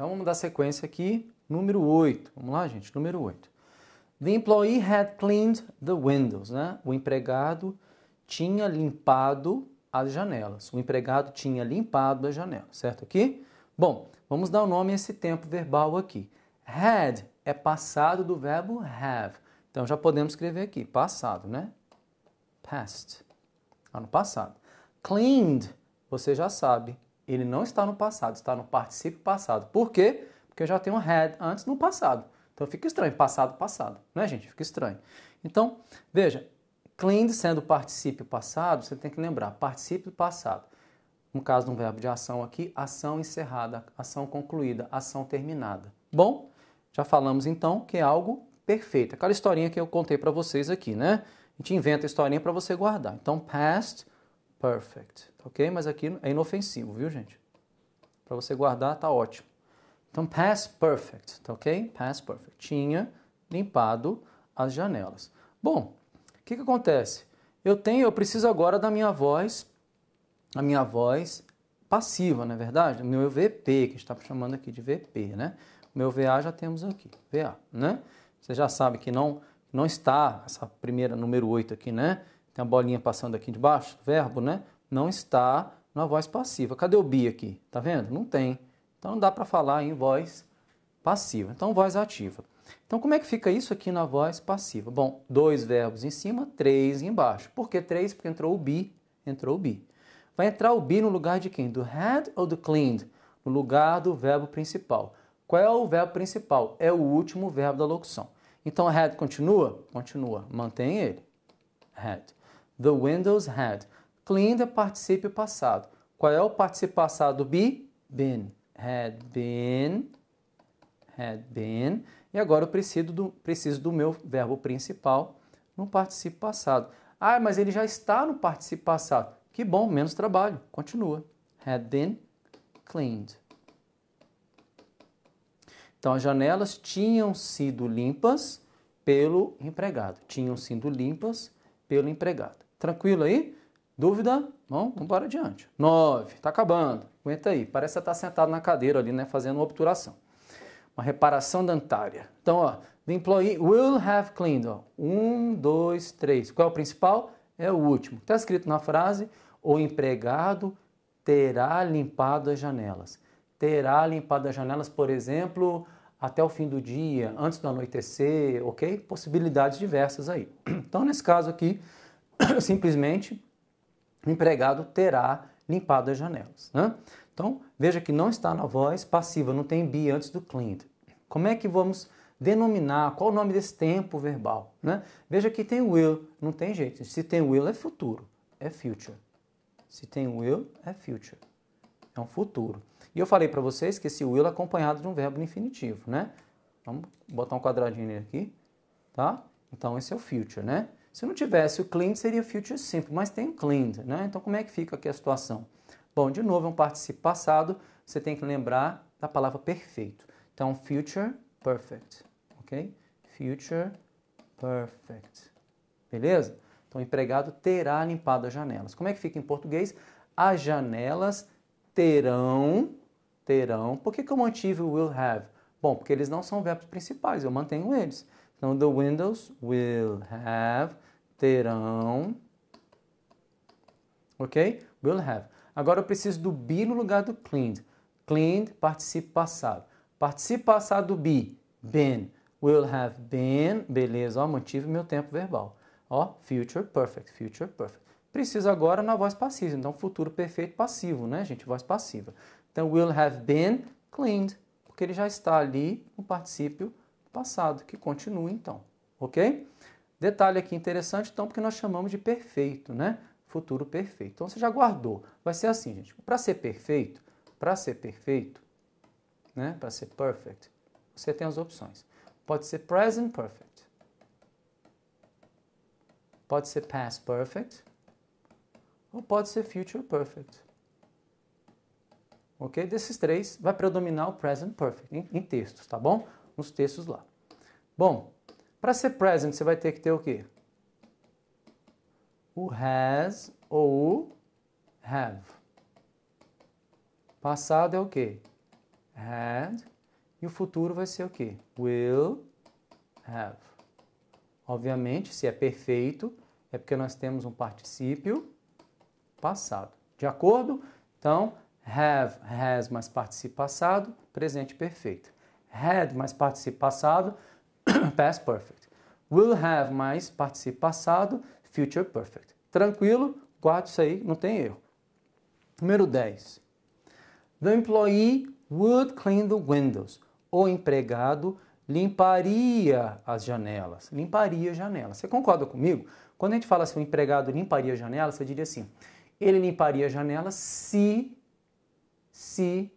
Então vamos dar sequência aqui. Número 8. Vamos lá, gente. Número 8. The employee had cleaned the windows, né? O empregado tinha limpado as janelas. O empregado tinha limpado as janelas, certo aqui? Bom, vamos dar o um nome a esse tempo verbal aqui. Had é passado do verbo have. Então já podemos escrever aqui, passado, né? Past. Ano ah, passado. Cleaned, você já sabe, ele não está no passado, está no particípio passado. Por quê? Porque eu já tenho had antes no passado. Então fica estranho, passado, passado, né, gente? Fica estranho. Então, veja, cleaned sendo particípio passado, você tem que lembrar, particípio passado. No caso de um verbo de ação aqui, ação encerrada, ação concluída, ação terminada. Bom, já falamos então que é algo perfeito. Aquela historinha que eu contei para vocês aqui, né? A gente inventa a historinha para você guardar. Então, past perfect, ok? Mas aqui é inofensivo, viu, gente? Para você guardar, tá ótimo. Então, past perfect, tá ok? Past perfect. Tinha limpado as janelas. Bom, o que, que acontece? Eu tenho, eu preciso agora da minha voz, a minha voz passiva, na é verdade? Meu VP, que está chamando aqui de VP, né? Meu VA já temos aqui, VA, né? Você já sabe que não, não está essa primeira, número 8 aqui, né? tem a bolinha passando aqui debaixo, verbo, né? Não está na voz passiva. Cadê o be aqui? Tá vendo? Não tem. Então não dá para falar em voz passiva. Então voz ativa. Então como é que fica isso aqui na voz passiva? Bom, dois verbos em cima, três embaixo. Por que três? Porque entrou o be, entrou o be. Vai entrar o be no lugar de quem? Do had ou do cleaned? No lugar do verbo principal. Qual é o verbo principal? É o último verbo da locução. Então had continua? Continua. Mantém ele. Had. The windows had. Cleaned é particípio passado. Qual é o particípio passado? Be? Been. Had been. Had been. E agora eu preciso do, preciso do meu verbo principal no particípio passado. Ah, mas ele já está no particípio passado. Que bom, menos trabalho. Continua. Had been cleaned. Então as janelas tinham sido limpas pelo empregado. Tinham sido limpas pelo empregado. Tranquilo aí? Dúvida? Bom, vamos para adiante. 9, está acabando. Aguenta aí. Parece que você tá sentado na cadeira ali, né, fazendo uma obturação. Uma reparação dentária. Então, ó, the employee will have cleaned, ó. Um, dois, três. Qual é o principal? É o último. Está escrito na frase, o empregado terá limpado as janelas. Terá limpado as janelas, por exemplo, até o fim do dia, antes do anoitecer, ok? Possibilidades diversas aí. Então, nesse caso aqui, simplesmente o empregado terá limpado as janelas. Né? Então, veja que não está na voz passiva, não tem be antes do cleaned. Como é que vamos denominar? Qual o nome desse tempo verbal? Né? Veja que tem will, não tem jeito. Se tem will é futuro, é future. Se tem will é future, é um futuro. E eu falei para vocês que esse will é acompanhado de um verbo no infinitivo, né? Vamos botar um quadradinho nele aqui, tá? Então esse é o future, né? Se não tivesse o cleaned, seria future simple, mas tem o cleaned, né? Então, como é que fica aqui a situação? Bom, de novo, é um participio passado, você tem que lembrar da palavra perfeito. Então, future perfect, ok? Future perfect, beleza? Então, o empregado terá limpado as janelas. Como é que fica em português? As janelas terão, terão. Por que, que eu mantive o will have? Bom, porque eles não são verbos principais, eu mantenho eles. Então, the windows will have, terão, ok? Will have. Agora eu preciso do be no lugar do cleaned. Cleaned, participo passado. Participo passado do be, been. Will have been, beleza, ó, mantive meu tempo verbal. Ó, future perfect, future perfect. Preciso agora na voz passiva, então futuro perfeito passivo, né, gente? Voz passiva. Então, will have been cleaned, porque ele já está ali no participio passado, que continua então, ok? Detalhe aqui interessante, então, porque nós chamamos de perfeito, né? Futuro perfeito. Então, você já guardou. Vai ser assim, gente. Para ser perfeito, para ser perfeito, né? Para ser perfect, você tem as opções. Pode ser present perfect. Pode ser past perfect. Ou pode ser future perfect. Ok? Desses três, vai predominar o present perfect em, em textos, tá bom? nos textos lá. Bom, para ser present você vai ter que ter o quê? O has ou o have. Passado é o quê? Had. E o futuro vai ser o quê? Will have. Obviamente, se é perfeito, é porque nós temos um particípio passado. De acordo? Então, have, has mais particípio passado, presente perfeito had mais participio passado, past perfect. Will have mais participio passado, future perfect. Tranquilo? Guarda isso aí, não tem erro. Número 10. The employee would clean the windows. O empregado limparia as janelas. Limparia janelas. Você concorda comigo? Quando a gente fala assim, o empregado limparia janelas, você diria assim: ele limparia janelas se se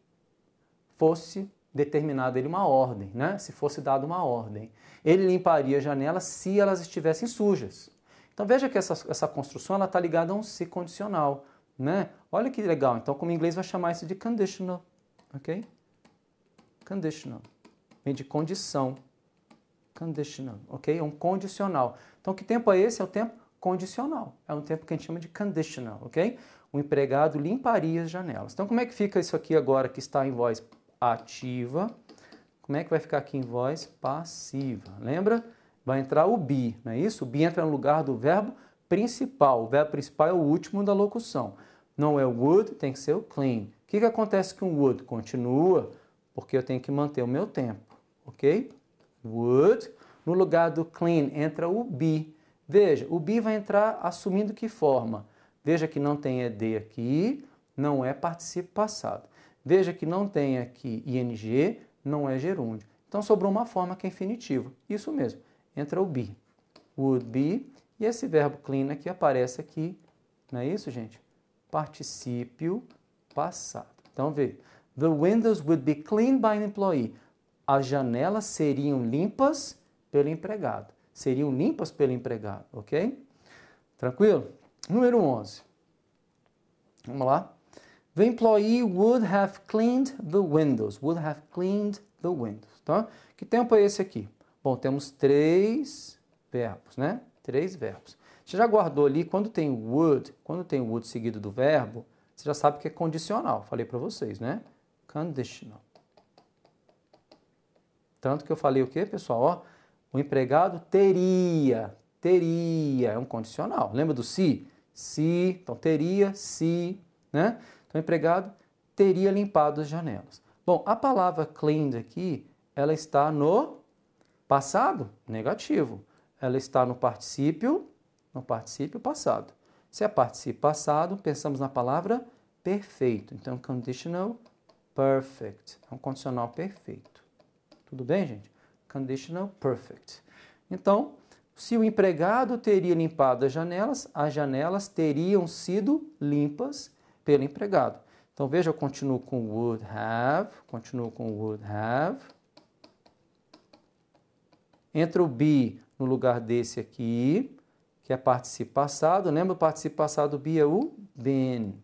fosse Determinado ele uma ordem, né? se fosse dado uma ordem. Ele limparia as janelas se elas estivessem sujas. Então veja que essa, essa construção está ligada a um se condicional. Né? Olha que legal. Então, como em inglês vai chamar isso de conditional. Ok? Conditional. Vem de condição. Conditional. Ok? É um condicional. Então, que tempo é esse? É o tempo condicional. É um tempo que a gente chama de conditional. Ok? O empregado limparia as janelas. Então, como é que fica isso aqui agora que está em voz ativa. Como é que vai ficar aqui em voz passiva? Lembra? Vai entrar o be, não é isso? O be entra no lugar do verbo principal. O verbo principal é o último da locução. Não é o would, tem que ser o clean. O que, que acontece com o would? Continua, porque eu tenho que manter o meu tempo, ok? Would. No lugar do clean entra o be. Veja, o be vai entrar assumindo que forma? Veja que não tem ED aqui, não é participo passado. Veja que não tem aqui ing, não é gerúndio. Então sobrou uma forma que é infinitivo. Isso mesmo. Entra o be. Would be. E esse verbo clean aqui aparece aqui. Não é isso, gente? Particípio passado. Então veja. The windows would be cleaned by an employee. As janelas seriam limpas pelo empregado. Seriam limpas pelo empregado, ok? Tranquilo? Número 11. Vamos lá. The employee would have cleaned the windows. Would have cleaned the windows. Tá? Que tempo é esse aqui? Bom, temos três verbos, né? Três verbos. Você já guardou ali quando tem would, quando tem would seguido do verbo, você já sabe que é condicional. Falei para vocês, né? Conditional. Tanto que eu falei o que, pessoal? Ó, o empregado teria, teria, é um condicional. Lembra do se? Si? Se, si, então teria, se, si, né? Então, o empregado teria limpado as janelas. Bom, a palavra cleaned aqui, ela está no passado, negativo. Ela está no particípio, no particípio passado. Se é particípio passado, pensamos na palavra perfeito. Então, conditional perfect. É um condicional perfeito. Tudo bem, gente? Conditional perfect. Então, se o empregado teria limpado as janelas, as janelas teriam sido limpas pelo empregado. Então veja, eu continuo com would have, continuo com would have. Entra o be no lugar desse aqui, que é participo passado. Lembra o participo passado be é o been.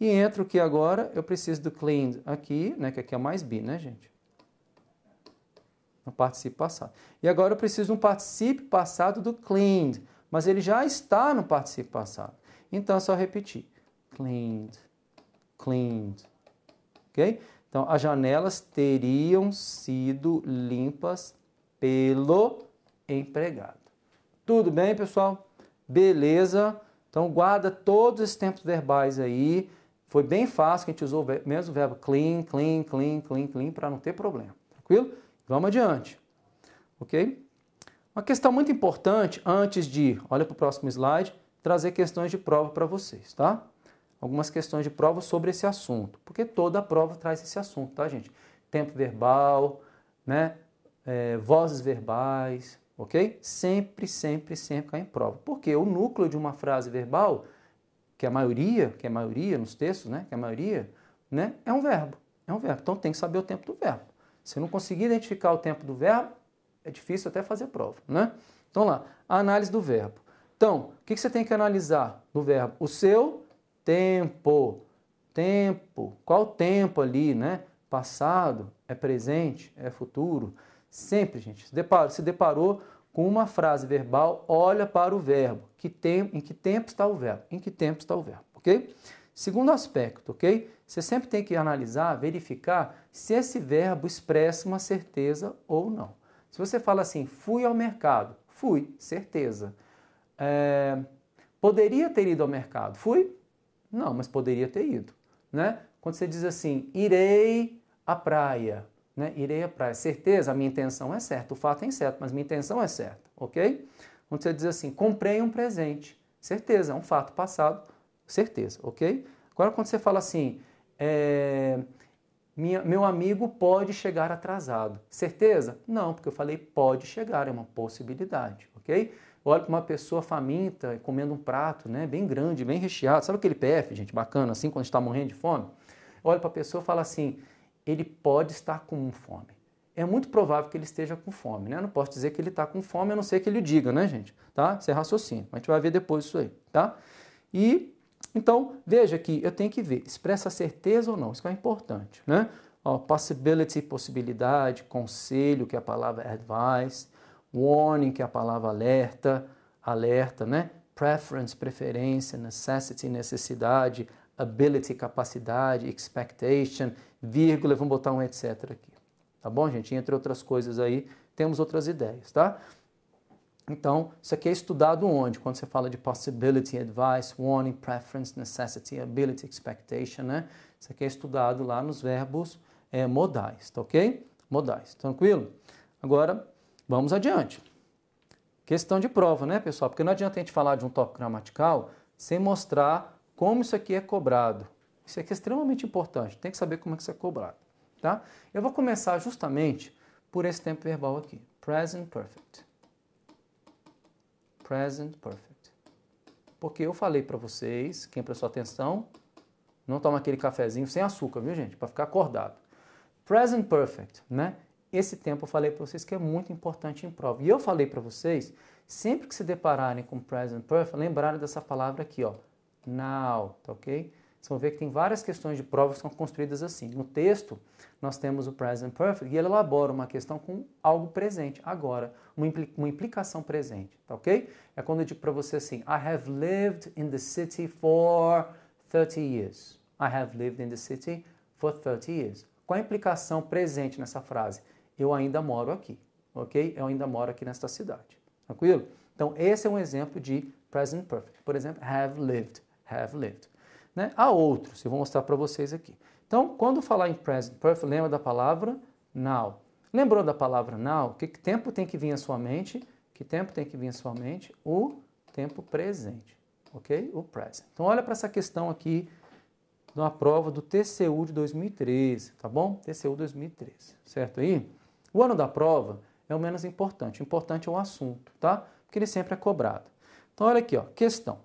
E entra o que agora eu preciso do cleaned aqui, né, que aqui é mais be, né, gente? No então, participo passado. E agora eu preciso de um participe passado do cleaned, mas ele já está no participo passado. Então é só repetir cleaned, cleaned, ok? Então, as janelas teriam sido limpas pelo empregado. Tudo bem, pessoal? Beleza? Então, guarda todos esses tempos verbais aí. Foi bem fácil que a gente usou o mesmo verbo clean, clean, clean, clean, clean, para não ter problema. Tranquilo? Vamos adiante. Ok? Uma questão muito importante antes de, olha para o próximo slide, trazer questões de prova para vocês, tá? algumas questões de prova sobre esse assunto, porque toda a prova traz esse assunto, tá, gente? Tempo verbal, né? É, vozes verbais, ok? Sempre, sempre, sempre cai em prova. Porque o núcleo de uma frase verbal, que é a maioria, que é a maioria nos textos, né? Que é a maioria, né? É um verbo, é um verbo. Então tem que saber o tempo do verbo. Se não conseguir identificar o tempo do verbo, é difícil até fazer prova, né? Então lá, a análise do verbo. Então, o que você tem que analisar no verbo? O seu tempo, tempo. Qual tempo ali, né? Passado, é presente, é futuro. Sempre, gente, se deparou, se deparou com uma frase verbal, olha para o verbo. Que tem, em que tempo está o verbo? Em que tempo está o verbo, ok? Segundo aspecto, ok? Você sempre tem que analisar, verificar se esse verbo expressa uma certeza ou não. Se você fala assim, fui ao mercado, fui, certeza. É, poderia ter ido ao mercado, fui, não, mas poderia ter ido, né? Quando você diz assim, irei à praia, né? Irei à praia. Certeza, a minha intenção é certa, o fato é incerto, mas minha intenção é certa, ok? Quando você diz assim, comprei um presente, certeza, é um fato passado, certeza, ok? Agora, quando você fala assim, é, minha, meu amigo pode chegar atrasado, certeza? Não, porque eu falei pode chegar, é uma possibilidade, ok? olho para uma pessoa faminta comendo um prato, né, bem grande, bem recheado, sabe aquele PF, gente, bacana, assim, quando está morrendo de fome? Olho para a pessoa e falo assim, ele pode estar com fome. É muito provável que ele esteja com fome, né? Eu não posso dizer que ele está com fome, a não ser que ele diga, né, gente? Tá? Isso é raciocínio. A gente vai ver depois isso aí, tá? E, então, veja que eu tenho que ver, expressa certeza ou não, isso que é importante, né? Ó, possibility, possibilidade, conselho, que é a palavra advice, warning, que é a palavra alerta, alerta, né? Preference, preferência, necessity, necessidade, ability, capacidade, expectation, vírgula, vamos botar um etc aqui. Tá bom, gente? Entre outras coisas aí, temos outras ideias, tá? Então, isso aqui é estudado onde? Quando você fala de possibility, advice, warning, preference, necessity, ability, expectation, né? Isso aqui é estudado lá nos verbos é, modais, tá ok? Modais, tranquilo? Agora, Vamos adiante. Questão de prova, né, pessoal? Porque não adianta a gente falar de um tópico gramatical sem mostrar como isso aqui é cobrado. Isso aqui é extremamente importante, tem que saber como é que isso é cobrado, tá? Eu vou começar justamente por esse tempo verbal aqui. Present perfect. Present perfect. Porque eu falei para vocês, quem prestou atenção, não toma aquele cafezinho sem açúcar, viu, gente? Para ficar acordado. Present perfect, né? Esse tempo eu falei para vocês que é muito importante em prova. E eu falei para vocês, sempre que se depararem com present perfect, lembrarem dessa palavra aqui, ó, now, tá ok? Vocês vão ver que tem várias questões de prova que são construídas assim. No texto, nós temos o present perfect e ele elabora uma questão com algo presente, agora, uma, implicação presente, tá ok? É quando eu digo para você assim, I have lived in the city for 30 years. I have lived in the city for 30 years. Qual a implicação presente nessa frase? eu ainda moro aqui, ok? Eu ainda moro aqui nesta cidade, tranquilo? Então, esse é um exemplo de present perfect. Por exemplo, have lived, have lived. Né? Há outros, eu vou mostrar para vocês aqui. Então, quando falar em present perfect, lembra da palavra now. Lembrou da palavra now? Que tempo tem que vir à sua mente? Que tempo tem que vir à sua mente? O tempo presente, ok? O present. Então, olha para essa questão aqui na prova do TCU de 2013, tá bom? TCU 2013, certo aí? O ano da prova é o menos importante. O importante é o assunto, tá? Porque ele sempre é cobrado. Então, olha aqui, ó, questão.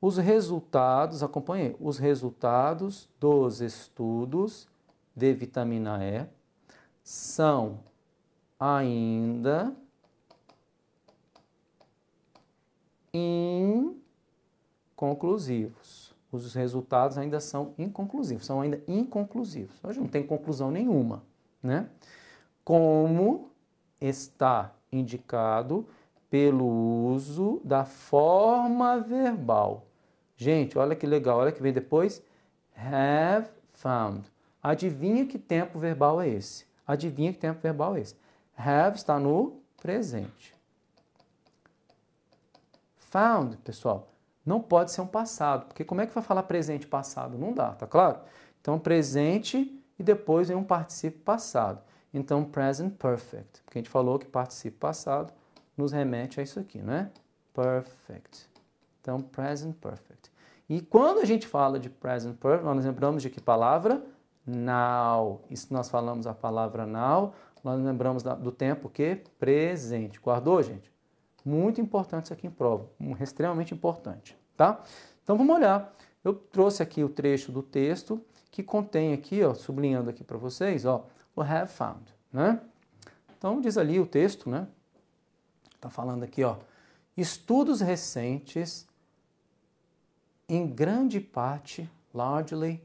Os resultados, acompanhei, os resultados dos estudos de vitamina E são ainda inconclusivos. Os resultados ainda são inconclusivos, são ainda inconclusivos. Hoje não tem conclusão nenhuma, né? como está indicado pelo uso da forma verbal. Gente, olha que legal, olha que vem depois. Have found. Adivinha que tempo verbal é esse? Adivinha que tempo verbal é esse? Have está no presente. Found, pessoal, não pode ser um passado, porque como é que vai falar presente passado? Não dá, tá claro? Então, presente e depois vem um participio passado. Então, present perfect, porque a gente falou que participo passado nos remete a isso aqui, não é? Perfect. Então, present perfect. E quando a gente fala de present perfect, nós lembramos de que palavra? Now. E se nós falamos a palavra now, nós lembramos do tempo que? Presente. Guardou, gente? Muito importante isso aqui em prova, extremamente importante, tá? Então, vamos olhar. Eu trouxe aqui o trecho do texto que contém aqui, ó, sublinhando aqui para vocês, ó, or have found, né? Então diz ali o texto, né? Está falando aqui, ó, estudos recentes, em grande parte, largely,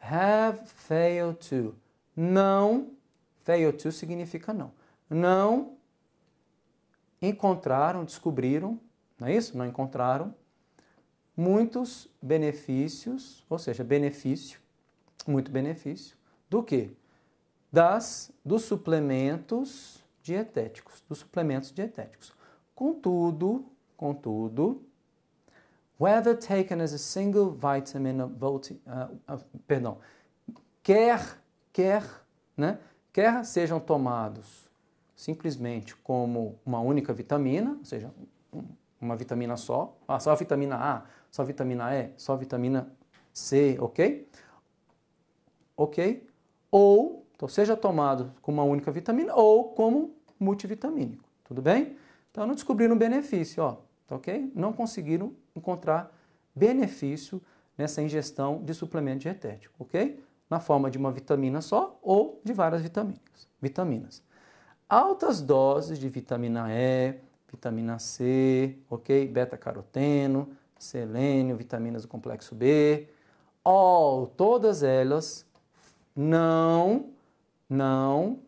have failed to, não, failed to significa não, não encontraram, descobriram, não é isso? Não encontraram muitos benefícios, ou seja, benefício, muito benefício, do que? das dos suplementos dietéticos, dos suplementos dietéticos. Contudo, contudo, whether taken as a single vitamin uh, uh, perdão, quer quer, né, quer sejam tomados simplesmente como uma única vitamina, ou seja, uma vitamina só, ah, só a vitamina A, só a vitamina E, só a vitamina C, ok? Ok? Ou então, seja tomado com uma única vitamina ou como multivitamínico, tudo bem? Então, não descobriram benefício, ó, tá ok? Não conseguiram encontrar benefício nessa ingestão de suplemento dietético, ok? Na forma de uma vitamina só ou de várias vitaminas. vitaminas. Altas doses de vitamina E, vitamina C, ok? Beta-caroteno, selênio, vitaminas do complexo B, all, todas elas não não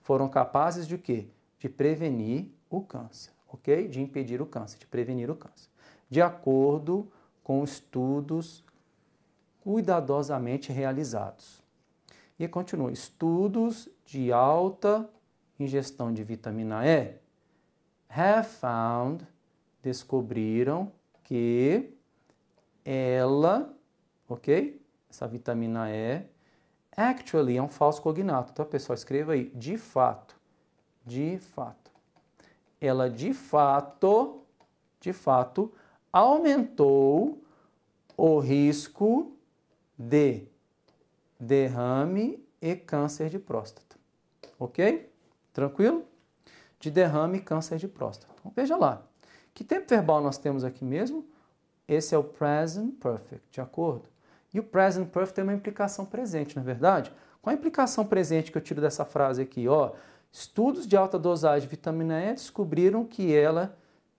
foram capazes de quê? De prevenir o câncer, ok? De impedir o câncer, de prevenir o câncer. De acordo com estudos cuidadosamente realizados. E continua: estudos de alta ingestão de vitamina E have found, descobriram que ela, ok? Essa vitamina E Actually é um falso cognato, tá então, pessoal? Escreva aí, de fato. De fato. Ela de fato, de fato, aumentou o risco de derrame e câncer de próstata. Ok? Tranquilo? De derrame e câncer de próstata. Então, veja lá. Que tempo verbal nós temos aqui mesmo? Esse é o present perfect, de acordo? E o present perfect tem uma implicação presente, na é verdade? Qual a implicação presente que eu tiro dessa frase aqui? Ó, estudos de alta dosagem de vitamina E descobriram que ela,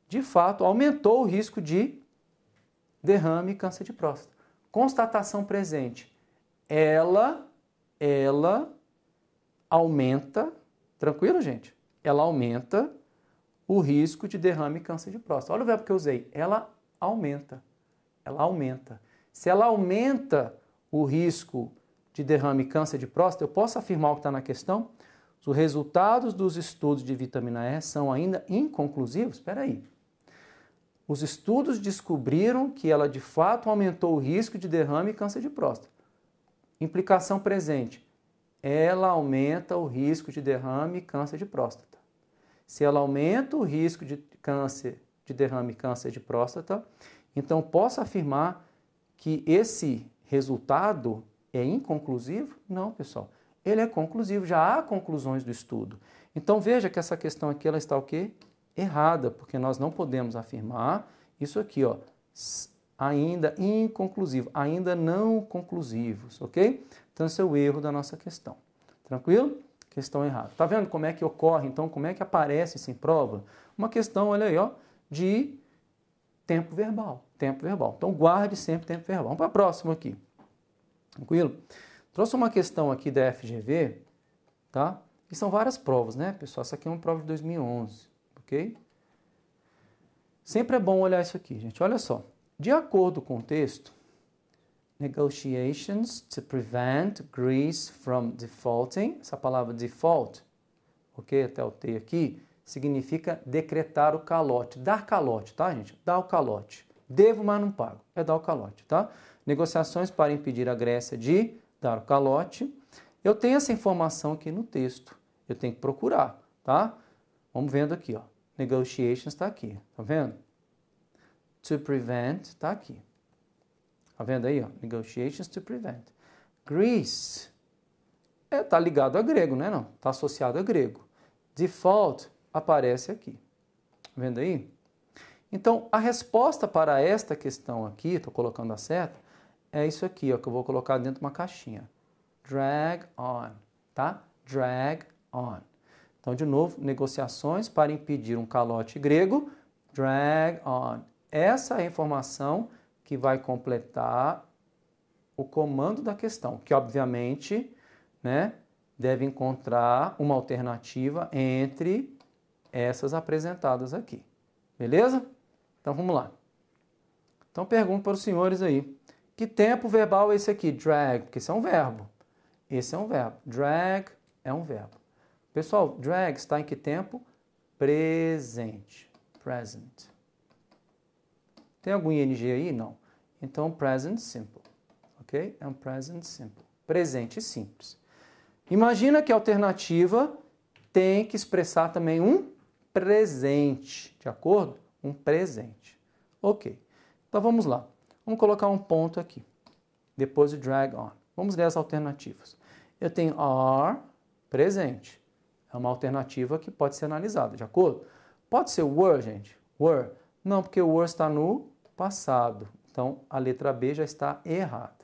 de fato, aumentou o risco de derrame e câncer de próstata. Constatação presente. Ela, ela aumenta, tranquilo, gente? Ela aumenta o risco de derrame e câncer de próstata. Olha o verbo que eu usei. Ela aumenta. Ela aumenta se ela aumenta o risco de derrame e câncer de próstata, eu posso afirmar o que está na questão? Os resultados dos estudos de vitamina E são ainda inconclusivos? Espera aí. Os estudos descobriram que ela de fato aumentou o risco de derrame e câncer de próstata. Implicação presente: ela aumenta o risco de derrame e câncer de próstata. Se ela aumenta o risco de câncer de derrame e câncer de próstata, então posso afirmar que esse resultado é inconclusivo? Não, pessoal. Ele é conclusivo, já há conclusões do estudo. Então veja que essa questão aqui ela está o quê? Errada, porque nós não podemos afirmar isso aqui, ó, ainda inconclusivo, ainda não conclusivos, OK? Então esse é o erro da nossa questão. Tranquilo? Questão errada. Tá vendo como é que ocorre então, como é que aparece sem em prova? Uma questão, olha aí, ó, de tempo verbal tempo verbal. Então guarde sempre tempo verbal. Vamos para a próxima aqui. Tranquilo? Trouxe uma questão aqui da FGV, tá? E são várias provas, né, pessoal? Essa aqui é uma prova de 2011, ok? Sempre é bom olhar isso aqui, gente. Olha só. De acordo com o texto, negotiations to prevent Greece from defaulting, essa palavra default, ok? Até o T aqui, significa decretar o calote, dar calote, tá, gente? Dar o calote. Devo, mas não pago. É dar o calote, tá? Negociações para impedir a Grécia de dar o calote. Eu tenho essa informação aqui no texto. Eu tenho que procurar, tá? Vamos vendo aqui, ó. Negotiations está aqui, tá vendo? To prevent está aqui. Tá vendo aí, ó? Negotiations to prevent. Greece é, tá ligado a grego, né? Não, tá associado a grego. Default aparece aqui. Tá vendo aí? Então, a resposta para esta questão aqui, estou colocando a seta, é isso aqui, ó, que eu vou colocar dentro de uma caixinha. Drag on, tá? Drag on. Então, de novo, negociações para impedir um calote grego. Drag on. Essa é a informação que vai completar o comando da questão, que obviamente, né, deve encontrar uma alternativa entre essas apresentadas aqui. Beleza? Então vamos lá. Então pergunto para os senhores aí. Que tempo verbal é esse aqui? Drag, porque isso é um verbo. Esse é um verbo. Drag é um verbo. Pessoal, drag está em que tempo? Presente. Present. Tem algum ing aí? Não. Então, present simple. Ok? É um present simple. Presente simples. Imagina que a alternativa tem que expressar também um presente, de acordo? um presente. Ok, então vamos lá. Vamos colocar um ponto aqui, depois o drag on. Vamos ler as alternativas. Eu tenho are, presente. É uma alternativa que pode ser analisada, de acordo? Pode ser were, gente? Were. Não, porque o were está no passado. Então, a letra B já está errada.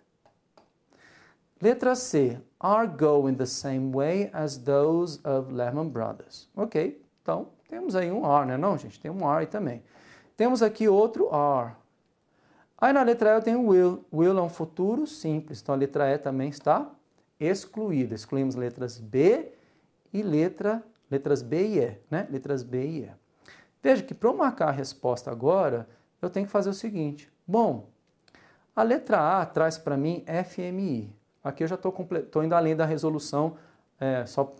Letra C. Are going the same way as those of Lehman Brothers. Ok, então, temos aí um r né? Não, gente, tem um r aí também. Temos aqui outro r Aí na letra E eu tenho will. Will é um futuro simples, então a letra E também está excluída. Excluímos letras B e letra, letras B e E, né? Letras B e E. Veja que para eu marcar a resposta agora, eu tenho que fazer o seguinte. Bom, a letra A traz para mim FMI. Aqui eu já estou indo além da resolução, é, só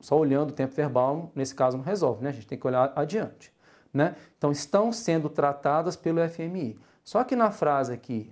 só olhando o tempo verbal, nesse caso, não resolve, né? A gente tem que olhar adiante, né? Então, estão sendo tratadas pelo FMI. Só que na frase aqui,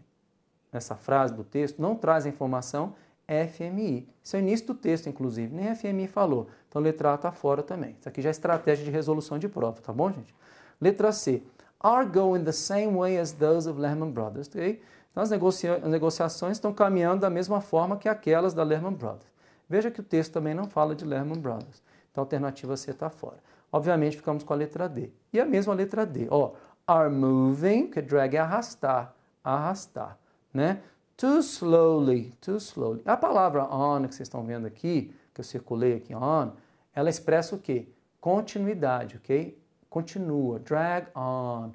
nessa frase do texto, não traz a informação FMI. Isso é o início do texto, inclusive, nem FMI falou. Então, letra A está fora também. Isso aqui já é estratégia de resolução de prova, tá bom, gente? Letra C. Are going the same way as those of Lehman Brothers. Ok? Então, as, negocia as negociações estão caminhando da mesma forma que aquelas da Lehman Brothers. Veja que o texto também não fala de Lehman Brothers. Então a alternativa C está fora. Obviamente ficamos com a letra D. E a mesma letra D, ó. Are moving, que é drag é arrastar, arrastar, né? Too slowly, too slowly. A palavra on que vocês estão vendo aqui, que eu circulei aqui, on, ela expressa o quê? Continuidade, ok? Continua, drag on,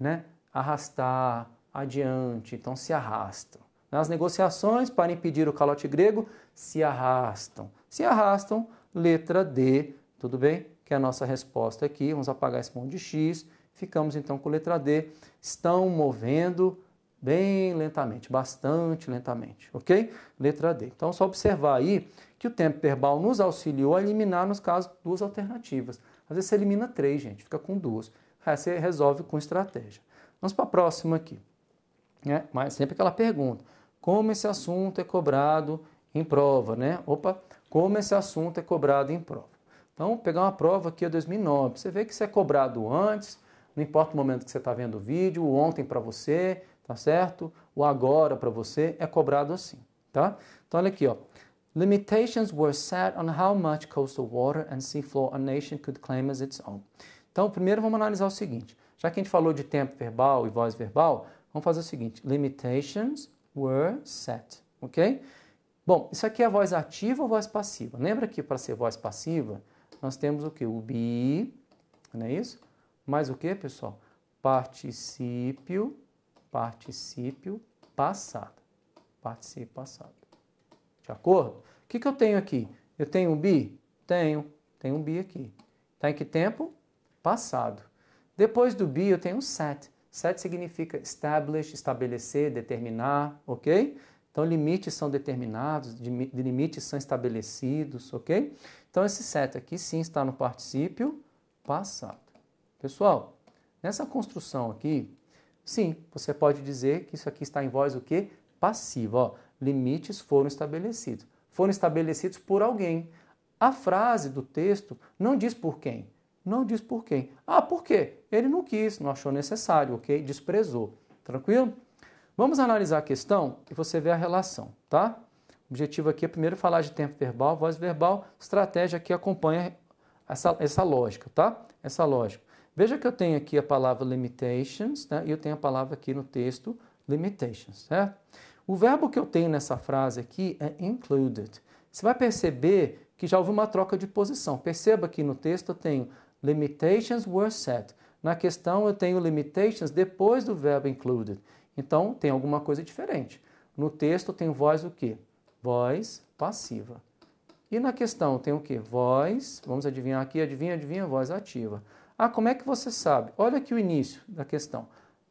né? Arrastar, adiante, então se arrasta. Nas negociações, para impedir o calote grego, se arrastam. Se arrastam, letra D, tudo bem? Que é a nossa resposta aqui. Vamos apagar esse ponto de X. Ficamos então com letra D. Estão movendo bem lentamente, bastante lentamente, ok? Letra D. Então, só observar aí que o tempo verbal nos auxiliou a eliminar, nos casos, duas alternativas. Às vezes você elimina três, gente, fica com duas. Aí você resolve com estratégia. Vamos para a próxima aqui. né? mas sempre aquela pergunta: como esse assunto é cobrado em prova, né? Opa, como esse assunto é cobrado em prova. Então, pegar uma prova aqui é 2009, você vê que isso é cobrado antes, não importa o momento que você está vendo o vídeo, o ontem para você, tá certo? O agora para você é cobrado assim, tá? Então, olha aqui, ó. Limitations were set on how much coastal water and seafloor a nation could claim as its own. Então, primeiro vamos analisar o seguinte. Já que a gente falou de tempo verbal e voz verbal, vamos fazer o seguinte. Limitations were set, ok? Bom, isso aqui é voz ativa ou voz passiva? Lembra que para ser voz passiva, nós temos o que? O be, não é isso? Mais o que, pessoal? Particípio, particípio passado. Particípio passado. De acordo? O que, que eu tenho aqui? Eu tenho um be? Tenho. Tenho um be aqui. Está em que tempo? Passado. Depois do be, eu tenho um set. Set significa establish, estabelecer, determinar, ok? Então, limites são determinados, limites são estabelecidos, ok? Então, esse seta aqui sim está no particípio passado. Pessoal, nessa construção aqui, sim, você pode dizer que isso aqui está em voz o quê? Passiva. Ó. Limites foram estabelecidos. Foram estabelecidos por alguém. A frase do texto não diz por quem. Não diz por quem. Ah, por quê? Ele não quis, não achou necessário, ok? Desprezou. Tranquilo? Vamos analisar a questão e você vê a relação, tá? O objetivo aqui é primeiro falar de tempo verbal, voz verbal, estratégia que acompanha essa, essa lógica, tá? Essa lógica. Veja que eu tenho aqui a palavra limitations, né? E eu tenho a palavra aqui no texto limitations, certo? O verbo que eu tenho nessa frase aqui é included. Você vai perceber que já houve uma troca de posição. Perceba que no texto eu tenho limitations were set. Na questão eu tenho limitations depois do verbo included. Então tem alguma coisa diferente. No texto tem voz o quê? Voz passiva. E na questão tem o quê? Voz, vamos adivinhar aqui, adivinha, adivinha, voz ativa. Ah, como é que você sabe? Olha aqui o início da questão.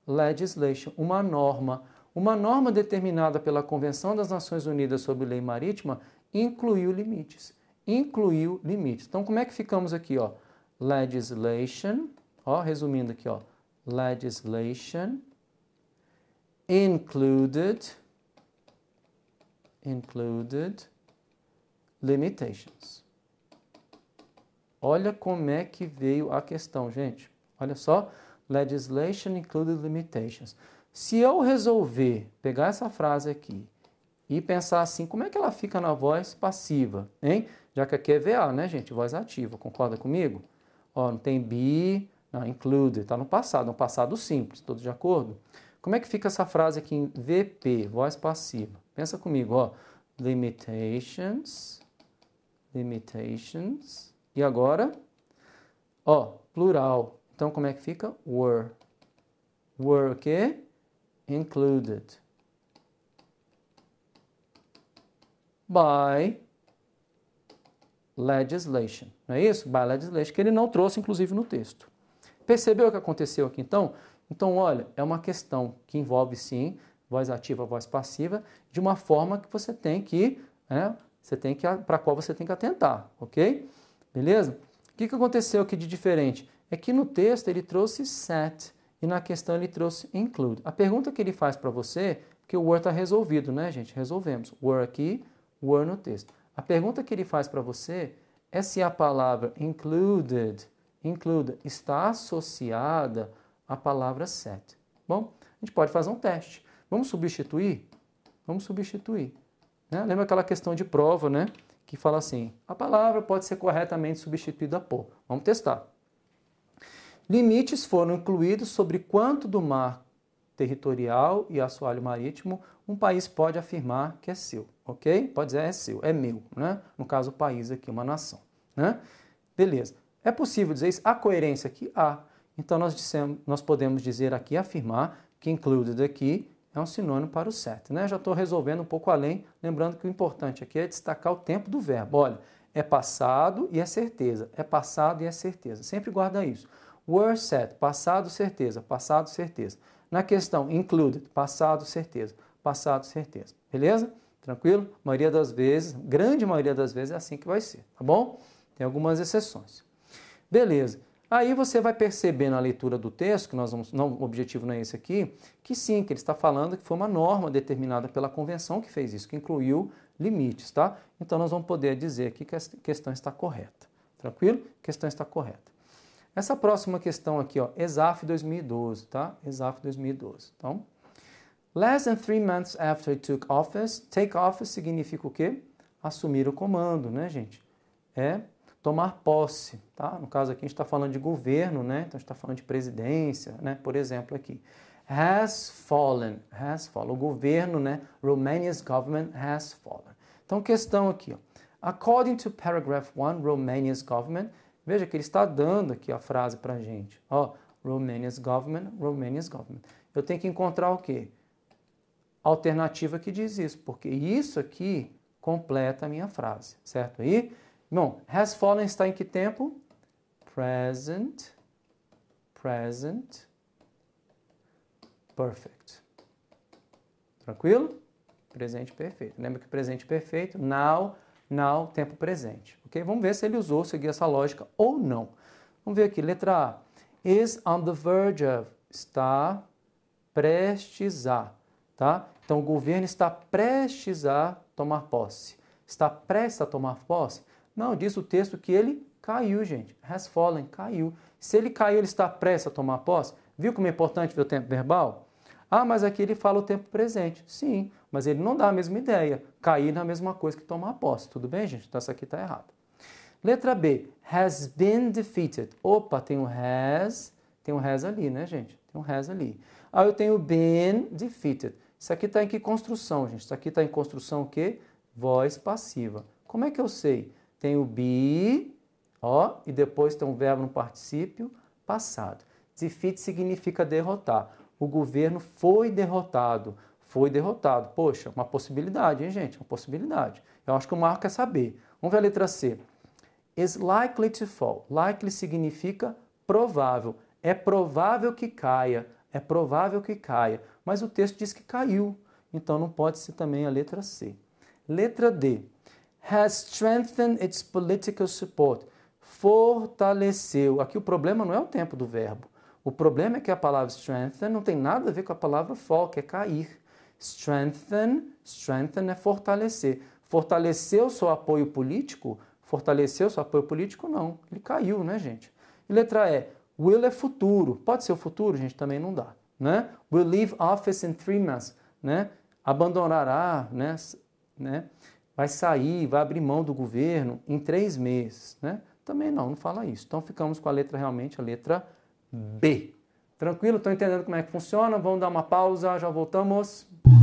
Legislation, uma norma. Uma norma determinada pela Convenção das Nações Unidas sobre Lei Marítima incluiu limites. Incluiu limites. Então, como é que ficamos aqui? Ó? Legislation, ó, resumindo aqui, ó. legislation included included limitations. Olha como é que veio a questão, gente. Olha só, legislation included limitations. Se eu resolver pegar essa frase aqui e pensar assim, como é que ela fica na voz passiva, hein? Já que aqui é VA, né, gente? Voz ativa, concorda comigo? Ó, não tem be, não, included, tá no passado, é um passado simples, todos de acordo? Como é que fica essa frase aqui em VP, voz passiva? Pensa comigo, ó. Limitations, limitations. E agora, ó, plural. Então, como é que fica? Were. Were o quê? Included. By legislation. Não é isso? By legislation, que ele não trouxe, inclusive, no texto. Percebeu o que aconteceu aqui, então? Então, olha, é uma questão que envolve sim voz ativa, voz passiva, de uma forma que você tem que, né, você tem que para qual você tem que atentar, ok? Beleza? O que, que aconteceu aqui de diferente? É que no texto ele trouxe set e na questão ele trouxe include. A pergunta que ele faz para você, porque é o were está resolvido, né, gente? Resolvemos. Were aqui, were no texto. A pergunta que ele faz para você é se a palavra included, include, está associada a palavra set. Bom, a gente pode fazer um teste. Vamos substituir? Vamos substituir. Né? Lembra aquela questão de prova, né? Que fala assim: a palavra pode ser corretamente substituída por. Vamos testar. Limites foram incluídos sobre quanto do mar territorial e assoalho marítimo um país pode afirmar que é seu, ok? Pode dizer é seu, é meu, né? No caso, o país aqui, uma nação, né? Beleza. É possível dizer isso? Há coerência aqui? Há. Então nós, dissemos, nós podemos dizer aqui, afirmar que included aqui é um sinônimo para o set. Né? Já estou resolvendo um pouco além, lembrando que o importante aqui é destacar o tempo do verbo. Olha, é passado e é certeza, é passado e é certeza. Sempre guarda isso. Were set, passado, certeza, passado, certeza. Na questão included, passado, certeza, passado, certeza. Beleza? Tranquilo? A maioria das vezes, grande maioria das vezes é assim que vai ser, tá bom? Tem algumas exceções. Beleza. Aí você vai perceber na leitura do texto, que nós vamos, não, o objetivo não é esse aqui, que sim, que ele está falando que foi uma norma determinada pela convenção que fez isso, que incluiu limites, tá? Então nós vamos poder dizer aqui que a questão está correta. Tranquilo? A questão está correta. Essa próxima questão aqui, ó, ESAF 2012, tá? ESAF 2012. Então, less than three months after he took office, take office significa o quê? Assumir o comando, né, gente? É tomar posse, tá? No caso aqui a gente está falando de governo, né? Então a gente está falando de presidência, né? Por exemplo aqui, has fallen, has fallen. O governo, né? Romania's government has fallen. Então questão aqui, ó. According to paragraph 1, Romania's government, veja que ele está dando aqui a frase para gente, ó. Romania's government, Romania's government. Eu tenho que encontrar o quê? Alternativa que diz isso, porque isso aqui completa a minha frase, certo aí? Bom, has fallen está em que tempo? Present, present, perfect. Tranquilo? Presente perfeito. Lembra que presente perfeito, now, now, tempo presente. Ok? Vamos ver se ele usou, seguir essa lógica ou não. Vamos ver aqui, letra A. Is on the verge of, está prestes a, tá? Então o governo está prestes a tomar posse. Está prestes a tomar posse não, diz o texto que ele caiu, gente. Has fallen, caiu. Se ele caiu, ele está prestes a tomar posse. Viu como é importante ver o tempo verbal? Ah, mas aqui ele fala o tempo presente. Sim, mas ele não dá a mesma ideia. Cair na mesma coisa que tomar posse. Tudo bem, gente? Então essa aqui está errada. Letra B. Has been defeated. Opa, tem um has. Tem um has ali, né, gente? Tem um has ali. Ah, eu tenho been defeated. Isso aqui está em que construção, gente? Isso aqui está em construção o quê? Voz passiva. Como é que eu sei? tem o be, ó, e depois tem um verbo no particípio passado. Defeat significa derrotar. O governo foi derrotado. Foi derrotado. Poxa, uma possibilidade, hein, gente? Uma possibilidade. Eu acho que o Marco quer saber. Vamos ver a letra C. Is likely to fall. Likely significa provável. É provável que caia. É provável que caia. Mas o texto diz que caiu. Então não pode ser também a letra C. Letra D has strengthened its political support. Fortaleceu. Aqui o problema não é o tempo do verbo. O problema é que a palavra strengthen não tem nada a ver com a palavra fall, que é cair. Strengthen, strengthen é fortalecer. Fortaleceu seu apoio político? Fortaleceu seu apoio político? Não. Ele caiu, né, gente? E letra E. Will é futuro. Pode ser o futuro, gente, também não dá. Né? Will leave office in three months. Né? Abandonará, né? né? vai sair, vai abrir mão do governo em três meses, né? Também não, não fala isso. Então ficamos com a letra realmente, a letra B. Tranquilo? Estão entendendo como é que funciona? Vamos dar uma pausa, já voltamos.